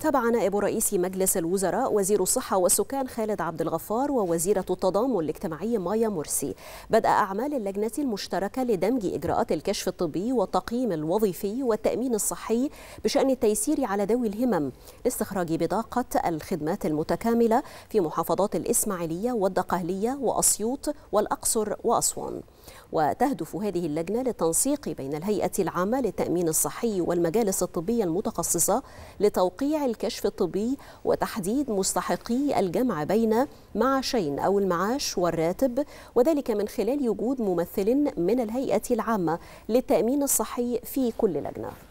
تابع نائب رئيس مجلس الوزراء وزير الصحة والسكان خالد عبد الغفار ووزيرة التضامن الاجتماعي مايا مرسي بدا أعمال اللجنة المشتركة لدمج إجراءات الكشف الطبي والتقييم الوظيفي والتأمين الصحي بشأن التيسير على ذوي الهمم لاستخراج بطاقة الخدمات المتكاملة في محافظات الإسماعيلية والدقهلية وأسيوط والأقصر وأسوان وتهدف هذه اللجنة للتنسيق بين الهيئة العامة للتأمين الصحي والمجالس الطبية المتخصصة لتوقيع الكشف الطبي وتحديد مستحقي الجمع بين معاشين أو المعاش والراتب وذلك من خلال وجود ممثل من الهيئة العامة للتأمين الصحي في كل لجنة